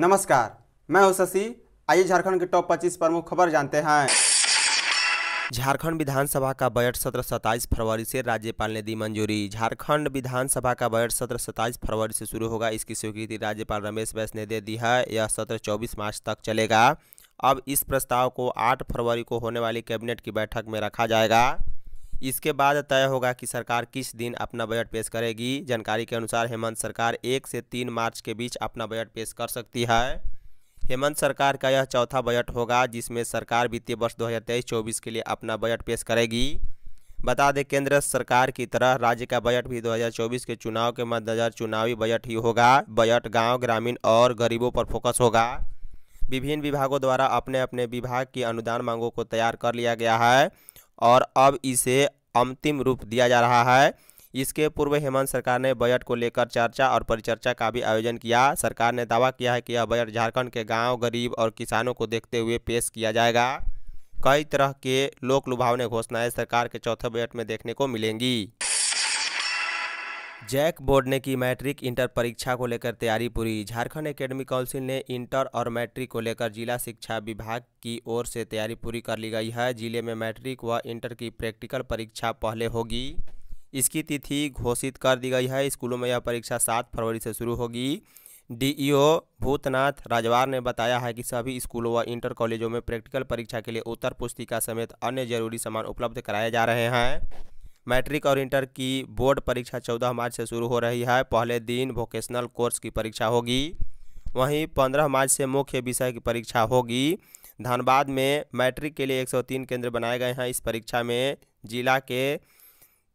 नमस्कार मैं हूं शशि आइए झारखंड के टॉप 25 प्रमुख खबर जानते हैं झारखंड विधानसभा का बजट सत्र 27 फरवरी से राज्यपाल ने दी मंजूरी झारखंड विधानसभा का बजट सत्र 27 फरवरी से शुरू होगा इसकी स्वीकृति राज्यपाल रमेश बैस ने दे दी है यह सत्र 24 मार्च तक चलेगा अब इस प्रस्ताव को 8 फरवरी को होने वाली कैबिनेट की बैठक में रखा जाएगा इसके बाद तय होगा कि सरकार किस दिन अपना बजट पेश करेगी जानकारी के अनुसार हेमंत सरकार एक से तीन मार्च के बीच अपना बजट पेश कर सकती है हेमंत सरकार का यह चौथा बजट होगा जिसमें सरकार वित्तीय वर्ष दो हज़ार के लिए अपना बजट पेश करेगी बता दें केंद्र सरकार की तरह राज्य का बजट भी 2024 के चुनाव के मद्देनजर चुनावी बजट ही होगा बजट गांव ग्रामीण और गरीबों पर फोकस होगा विभिन्न विभागों द्वारा अपने अपने विभाग की अनुदान मांगों को तैयार कर लिया गया है और अब इसे अंतिम रूप दिया जा रहा है इसके पूर्व हेमंत सरकार ने बजट को लेकर चर्चा और परिचर्चा का भी आयोजन किया सरकार ने दावा किया है कि यह बजट झारखंड के गांव गरीब और किसानों को देखते हुए पेश किया जाएगा कई तरह के लोक लुभावने घोषणाएं सरकार के चौथे बजट में देखने को मिलेंगी जैक बोर्ड ने की मैट्रिक इंटर परीक्षा को लेकर तैयारी पूरी झारखंड एकेडमी काउंसिल ने इंटर और मैट्रिक को लेकर जिला शिक्षा विभाग की ओर से तैयारी पूरी कर ली गई है जिले में मैट्रिक व इंटर की प्रैक्टिकल परीक्षा पहले होगी इसकी तिथि घोषित कर दी गई है स्कूलों में यह परीक्षा सात फरवरी से शुरू होगी डीईओ भूतनाथ राजवार ने बताया है कि सभी स्कूलों व इंटर कॉलेजों में प्रैक्टिकल परीक्षा के लिए उत्तर पुस्तिका समेत अन्य जरूरी सामान उपलब्ध कराए जा रहे हैं मैट्रिक और इंटर की बोर्ड परीक्षा 14 मार्च से शुरू हो रही है पहले दिन वोकेशनल कोर्स की परीक्षा होगी वहीं 15 मार्च से मुख्य विषय की परीक्षा होगी धनबाद में मैट्रिक के लिए 103 केंद्र बनाए गए हैं इस परीक्षा में जिला के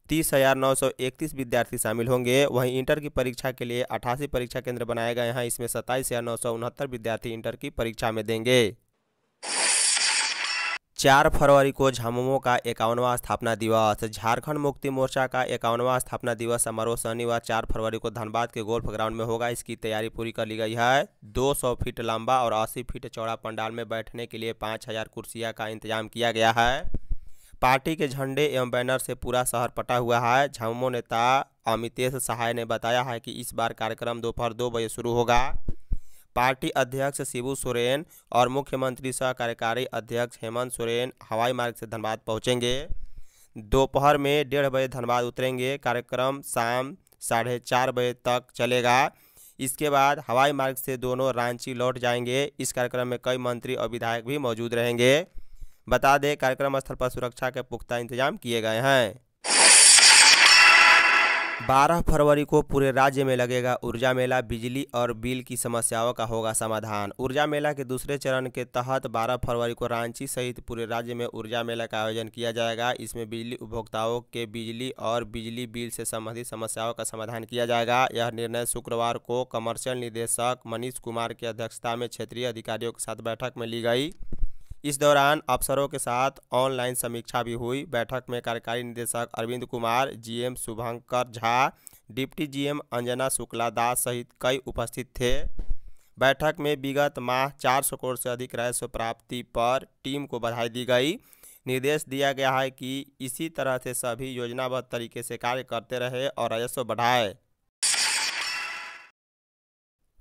तीस हज़ार नौ सौ इकतीस विद्यार्थी शामिल होंगे वहीं इंटर की परीक्षा के लिए अठासी परीक्षा केंद्र बनाए गए हैं इसमें सत्ताईस हज़ार नौ सौ उनहत्तर विद्यार्थी इंटर की परीक्षा में देंगे चार फरवरी को झामुमो का इक्यावनवा स्थापना दिवस झारखंड मुक्ति मोर्चा का इक्यावनवा स्थापना दिवस समारोह शनिवार चार फरवरी को धनबाद के गोल्फ ग्राउंड में होगा इसकी तैयारी पूरी कर ली गई है 200 फीट लंबा और 80 फीट चौड़ा पंडाल में बैठने के लिए 5000 कुर्सियाँ का इंतजाम किया गया है पार्टी के झंडे एवं बैनर से पूरा शहर पटा हुआ है झामुमो नेता अमितेश सहाय ने बताया है कि इस बार कार्यक्रम दोपहर दो बजे शुरू होगा पार्टी अध्यक्ष शिबू सोरेन और मुख्यमंत्री सह कार्यकारी अध्यक्ष हेमंत सोरेन हवाई मार्ग से धनबाद पहुँचेंगे दोपहर में डेढ़ बजे धनबाद उतरेंगे कार्यक्रम शाम साढ़े चार बजे तक चलेगा इसके बाद हवाई मार्ग से दोनों रांची लौट जाएंगे इस कार्यक्रम में कई मंत्री और विधायक भी मौजूद रहेंगे बता दें कार्यक्रम स्थल पर सुरक्षा के पुख्ता इंतजाम किए गए हैं 12 फरवरी को पूरे राज्य में लगेगा ऊर्जा मेला बिजली और बिल की समस्याओं का होगा समाधान ऊर्जा मेला के दूसरे चरण के तहत 12 फरवरी को रांची सहित पूरे राज्य में ऊर्जा मेला का आयोजन किया जाएगा इसमें बिजली उपभोक्ताओं के बिजली और बिजली बिल से संबंधित समस्याओं का समाधान किया जाएगा यह निर्णय शुक्रवार को कमर्शियल निदेशक मनीष कुमार की अध्यक्षता में क्षेत्रीय अधिकारियों के साथ बैठक में ली गई इस दौरान अफसरों के साथ ऑनलाइन समीक्षा भी हुई बैठक में कार्यकारी निदेशक Arvind Kumar GM Shubhankar Jha deputy GM Anjana Shukla Das सहित कई उपस्थित थे बैठक में विगत माह 400 करोड़ से अधिक राजस्व प्राप्ति पर टीम को बधाई दी गई निर्देश दिया गया है कि इसी तरह से सभी योजनाबद्ध तरीके से कार्य करते रहे और राजस्व बढ़ाए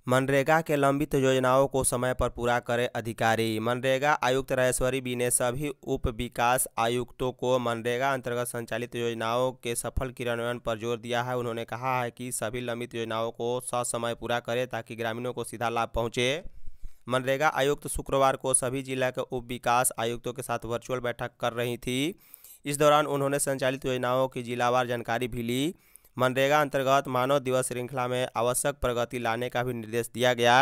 मनरेगा के लंबित योजनाओं को समय पर पूरा करें अधिकारी मनरेगा आयुक्त राजेश्वरी बी ने सभी उप विकास आयुक्तों को मनरेगा अंतर्गत संचालित योजनाओं के सफल क्रियान्वयन पर जोर दिया है उन्होंने कहा है कि सभी लंबित योजनाओं को ससमय पूरा करें ताकि ग्रामीणों को सीधा लाभ पहुंचे मनरेगा आयुक्त शुक्रवार को सभी जिला के उप विकास आयुक्तों के साथ वर्चुअल बैठक कर रही थी इस दौरान उन्होंने संचालित योजनाओं की जिलावार जानकारी भी ली मनरेगा अंतर्गत मानव दिवस श्रृंखला में आवश्यक प्रगति लाने का भी निर्देश दिया गया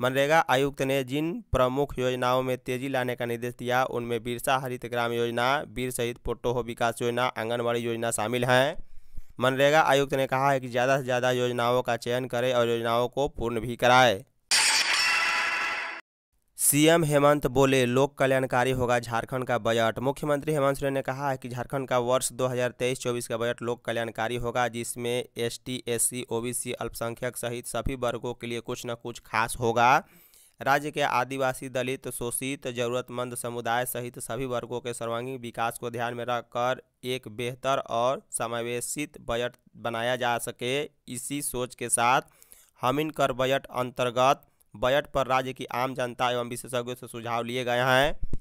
मनरेगा आयुक्त ने जिन प्रमुख योजनाओं में तेजी लाने का निर्देश दिया उनमें बिरसा हरित ग्राम योजना बीर सहित पोटोहो विकास योजना आंगनबाड़ी योजना शामिल हैं मनरेगा आयुक्त ने कहा है कि ज़्यादा से ज़्यादा योजनाओं का चयन करें और योजनाओं को पूर्ण भी कराएं सीएम हेमंत बोले लोक कल्याणकारी होगा झारखंड का बजट मुख्यमंत्री हेमंत सोरेन ने कहा है कि झारखंड का वर्ष 2023-24 का बजट लोक कल्याणकारी होगा जिसमें एसटी, एससी, ओबीसी, अल्पसंख्यक सहित सभी वर्गों के लिए कुछ न कुछ खास होगा राज्य के आदिवासी दलित शोषित जरूरतमंद समुदाय सहित सभी वर्गों के सर्वांगीण विकास को ध्यान में रखकर एक बेहतर और समावेशित बजट बनाया जा सके इसी सोच के साथ हम इन कर बजट अंतर्गत बजट पर राज्य की आम जनता एवं विशेषज्ञों से सुझाव लिए गए हैं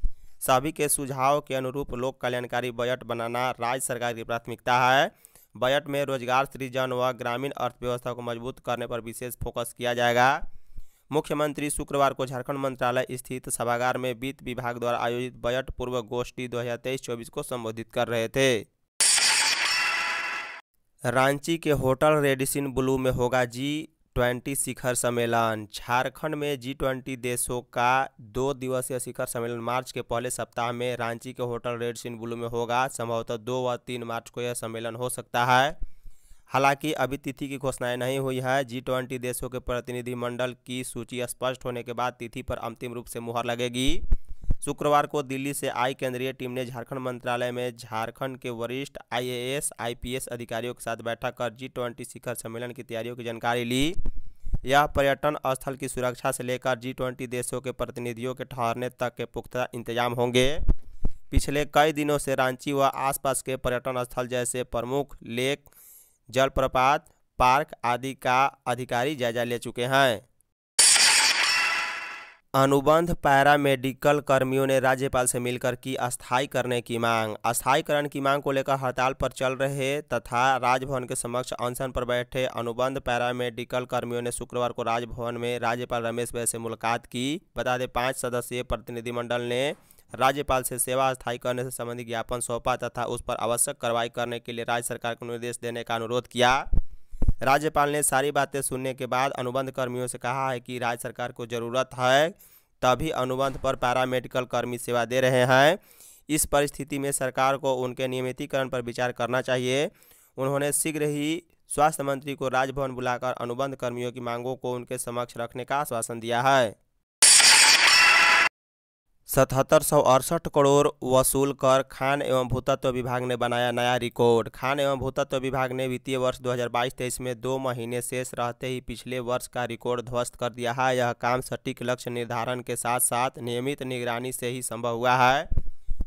सभी के सुझाव के अनुरूप लोक कल्याणकारी बजट बनाना राज्य सरकार की प्राथमिकता है बजट में रोजगार सृजन व ग्रामीण अर्थव्यवस्था को मजबूत करने पर विशेष फोकस किया जाएगा मुख्यमंत्री शुक्रवार को झारखंड मंत्रालय स्थित सभागार में वित्त विभाग द्वारा आयोजित बजट पूर्व गोष्ठी 2023-24 को संबोधित कर रहे थे रांची के होटल रेडिसिन ब्लू में होगा जी ट्वेंटी शिखर सम्मेलन झारखंड में जी ट्वेंटी देशों का दो दिवसीय शिखर सम्मेलन मार्च के पहले सप्ताह में रांची के होटल रेड सिंह ब्लू में होगा संभवतः दो व तीन मार्च को यह सम्मेलन हो सकता है हालांकि अभी तिथि की घोषणाएं नहीं हुई है जी ट्वेंटी देशों के प्रतिनिधिमंडल की सूची स्पष्ट होने के बाद तिथि पर अंतिम रूप से मुहर लगेगी शुक्रवार को दिल्ली से आई केंद्रीय टीम ने झारखंड मंत्रालय में झारखंड के वरिष्ठ आईएएस आईपीएस अधिकारियों के साथ बैठक कर जी ट्वेंटी शिखर सम्मेलन की तैयारियों की जानकारी ली यह पर्यटन स्थल की सुरक्षा से लेकर जी ट्वेंटी देशों के प्रतिनिधियों के ठहरने तक के पुख्ता इंतजाम होंगे पिछले कई दिनों से रांची व आसपास के पर्यटन स्थल जैसे प्रमुख लेक जलप्रपात पार्क आदि का अधिकारी जायजा ले चुके हैं अनुबंध पैरा मेडिकल कर्मियों ने राज्यपाल से मिलकर की अस्थायी करने की मांग अस्थायीकरण की मांग को लेकर हड़ताल पर चल रहे तथा राजभवन के समक्ष अनशन पर बैठे अनुबंध पैरा मेडिकल कर्मियों ने शुक्रवार को राजभवन में राज्यपाल रमेश बैस से मुलाकात की बता दें पाँच सदस्यीय प्रतिनिधिमंडल ने राज्यपाल से सेवा स्थायी करने से संबंधित ज्ञापन सौंपा तथा उस पर आवश्यक कार्रवाई करने के लिए राज्य सरकार को निर्देश देने का अनुरोध किया राज्यपाल ने सारी बातें सुनने के बाद अनुबंध कर्मियों से कहा है कि राज्य सरकार को जरूरत है तभी अनुबंध पर पैरामेडिकल कर्मी सेवा दे रहे हैं इस परिस्थिति में सरकार को उनके नियमितीकरण पर विचार करना चाहिए उन्होंने शीघ्र ही स्वास्थ्य मंत्री को राजभवन बुलाकर अनुबंध कर्मियों की मांगों को उनके समक्ष रखने का आश्वासन दिया है सतहत्तर सौ अड़सठ करोड़ वसूल कर खान एवं भूतत्व विभाग ने बनाया नया रिकॉर्ड खान एवं भूतत्व विभाग ने वित्तीय वर्ष 2022-23 में दो महीने शेष रहते ही पिछले वर्ष का रिकॉर्ड ध्वस्त कर दिया है यह काम सटीक लक्ष्य निर्धारण के साथ साथ नियमित निगरानी से ही संभव हुआ है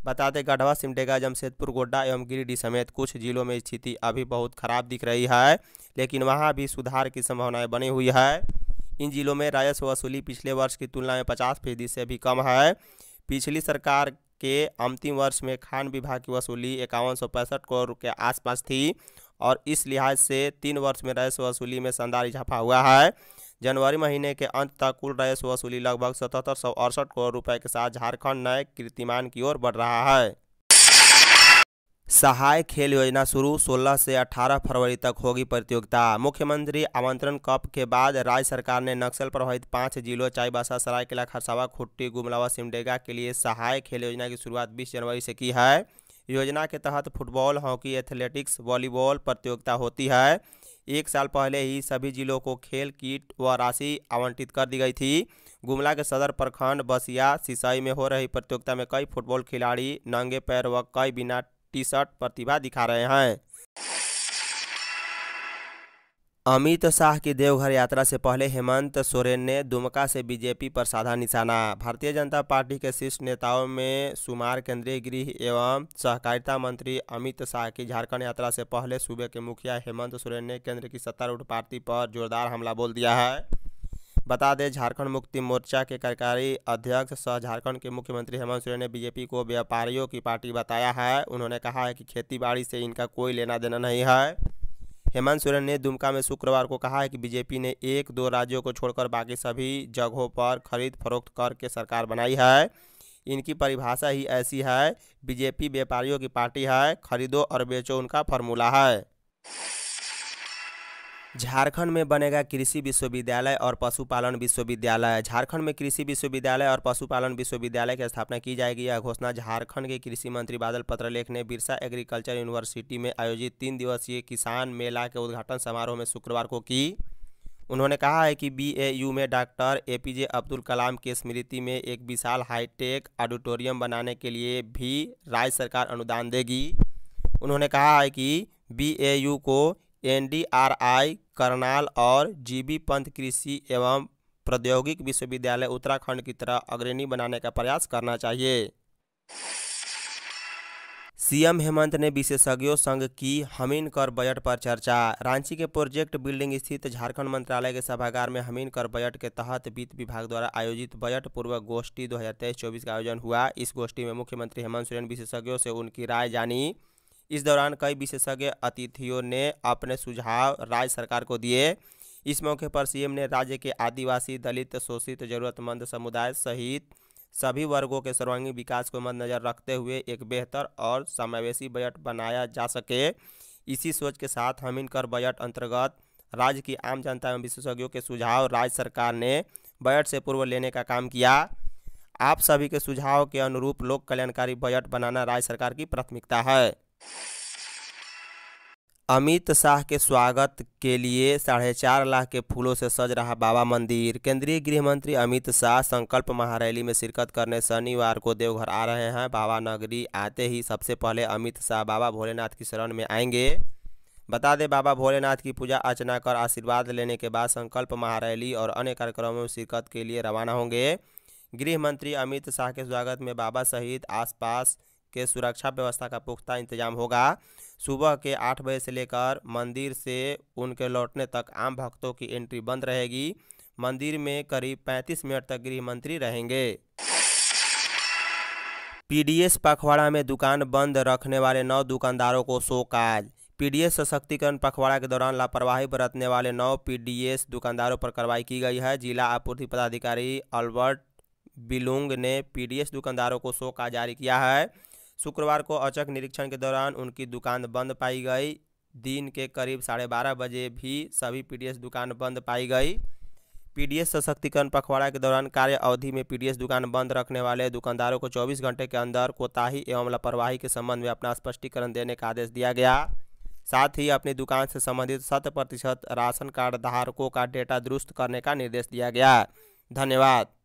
बता दें गढ़वा सिमडेगा जमशेदपुर गोड्डा एवं गिरिडीह समेत कुछ जिलों में स्थिति अभी बहुत खराब दिख रही है लेकिन वहाँ भी सुधार की संभावनाएँ बनी हुई है इन जिलों में राजस्व वसूली पिछले वर्ष की तुलना में पचास फीसदी से भी कम है पिछली सरकार के अंतिम वर्ष में खान विभाग की वसूली इक्यावन सौ पैंसठ करोड़ के आसपास थी और इस लिहाज से तीन वर्ष में राजस्व वसूली में शानदार इजाफा हुआ है जनवरी महीने के अंत तक कुल राजस्व वसूली लगभग सतहत्तर सौ अड़सठ करोड़ रुपए के साथ झारखंड नए कीर्तिमान की ओर बढ़ रहा है सहायक खेल योजना शुरू 16 से 18 फरवरी तक होगी प्रतियोगिता मुख्यमंत्री आमंत्रण कप के बाद राज्य सरकार ने नक्सल प्रभावित पांच जिलों चाईबासा सरायकेला खरसावा खुट्टी गुमलावा सिमडेगा के लिए सहायक खेल योजना की शुरुआत 20 जनवरी से की है योजना के तहत फुटबॉल हॉकी एथलेटिक्स वॉलीबॉल प्रतियोगिता होती है एक साल पहले ही सभी जिलों को खेल किट व राशि आवंटित कर दी गई थी गुमला के सदर प्रखंड बसिया सिसाई में हो रही प्रतियोगिता में कई फुटबॉल खिलाड़ी नंगे पैर व कई बिना टी शर्ट प्रतिभा दिखा रहे हैं अमित शाह की देवघर यात्रा से पहले हेमंत सोरेन ने दुमका से बीजेपी पर साधा निशाना भारतीय जनता पार्टी के शीर्ष नेताओं में सुमार केंद्रीय गृह एवं सहकारिता मंत्री अमित शाह की झारखंड यात्रा से पहले सूबे के मुखिया हेमंत सोरेन ने केंद्र की सत्तारूढ़ पार्टी पर जोरदार हमला बोल दिया है बता दें झारखंड मुक्ति मोर्चा के कार्यकारी अध्यक्ष सह झारखंड के मुख्यमंत्री हेमंत सोरेन ने बीजेपी को व्यापारियों की पार्टी बताया है उन्होंने कहा है कि खेतीबाड़ी से इनका कोई लेना देना नहीं है हेमंत सोरेन ने दुमका में शुक्रवार को कहा है कि बीजेपी ने एक दो राज्यों को छोड़कर बाकी सभी जगहों पर खरीद फरोख्त करके सरकार बनाई है इनकी परिभाषा ही ऐसी है बीजेपी व्यापारियों की पार्टी है खरीदो और बेचो उनका फॉर्मूला है झारखंड में बनेगा कृषि विश्वविद्यालय और पशुपालन विश्वविद्यालय झारखंड में कृषि विश्वविद्यालय और पशुपालन विश्वविद्यालय की स्थापना की जाएगी यह घोषणा झारखंड के कृषि मंत्री बादल पत्रलेख ने बिरसा एग्रीकल्चर यूनिवर्सिटी में आयोजित तीन दिवसीय किसान मेला के उद्घाटन समारोह में शुक्रवार को की उन्होंने कहा है कि बी में डॉक्टर एपीजे अब्दुल कलाम की स्मृति में एक विशाल हाईटेक ऑडिटोरियम बनाने के लिए भी राज्य सरकार अनुदान देगी उन्होंने कहा है कि बी को एनडीआरआई करनाल और जीबी पंत कृषि एवं प्रौद्योगिक विश्वविद्यालय उत्तराखंड की तरह अग्रणी बनाने का प्रयास करना चाहिए सीएम हेमंत ने विशेषज्ञों संघ की हमीन कर बजट पर चर्चा रांची के प्रोजेक्ट बिल्डिंग स्थित झारखंड मंत्रालय के सभागार में हमीन कर बजट के तहत वित्त विभाग द्वारा आयोजित बजट पूर्व गोष्ठी दो हजार तेईस चौबीस का आयोजन हुआ इस गोष्ठी में मुख्यमंत्री हेमंत सोरेन विशेषज्ञों से उनकी राय जानी इस दौरान कई विशेषज्ञ अतिथियों ने अपने सुझाव राज्य सरकार को दिए इस मौके पर सीएम ने राज्य के आदिवासी दलित शोषित जरूरतमंद समुदाय सहित सभी वर्गों के सर्वांगीण विकास को मद्देनजर रखते हुए एक बेहतर और समावेशी बजट बनाया जा सके इसी सोच के साथ हम इनकर बजट अंतर्गत राज्य की आम जनता एवं विशेषज्ञों के सुझाव राज्य सरकार ने बजट से पूर्व लेने का काम किया आप सभी के सुझाव के अनुरूप लोक कल्याणकारी बजट बनाना राज्य सरकार की प्राथमिकता है अमित शाह के स्वागत के लिए साढ़े चार लाख के फूलों से सज रहा बाबा मंदिर केंद्रीय गृह मंत्री अमित शाह संकल्प महारैली में शिरकत करने शनिवार को देवघर आ रहे हैं बाबा नगरी आते ही सबसे पहले अमित शाह बाबा भोलेनाथ की शरण में आएंगे बता दें बाबा भोलेनाथ की पूजा अर्चना कर आशीर्वाद लेने के बाद संकल्प महारैली और अन्य कार्यक्रमों में शिरकत के लिए रवाना होंगे गृह मंत्री अमित शाह के स्वागत में बाबा सहित आसपास के सुरक्षा व्यवस्था का पुख्ता इंतजाम होगा सुबह के आठ बजे से लेकर मंदिर से उनके लौटने तक आम भक्तों की एंट्री बंद रहेगी मंदिर में करीब 35 मिनट तक गृह मंत्री रहेंगे पीडीएस पखवाड़ा में दुकान बंद रखने वाले नौ दुकानदारों को काज पीडीएस सशक्तिकरण पखवाड़ा के दौरान लापरवाही बरतने वाले नौ पीडीएस दुकानदारों पर कार्रवाई की गई है जिला आपूर्ति पदाधिकारी अल्बर्ट बिलोंग ने पीडीएस दुकानदारों को शो का जारी किया है शुक्रवार को औचक निरीक्षण के दौरान उनकी दुकान बंद पाई गई दिन के करीब साढ़े बारह बजे भी सभी पीडीएस दुकान बंद पाई गई पीडीएस सशक्तिकरण पखवाड़ा के दौरान कार्य अवधि में पीडीएस दुकान बंद रखने वाले दुकानदारों को 24 घंटे के अंदर कोताही एवं लापरवाही के संबंध में अपना स्पष्टीकरण देने का आदेश दिया गया साथ ही अपनी दुकान से संबंधित शत प्रतिशत राशन कार्ड धारकों का डेटा दुरुस्त करने का निर्देश दिया गया धन्यवाद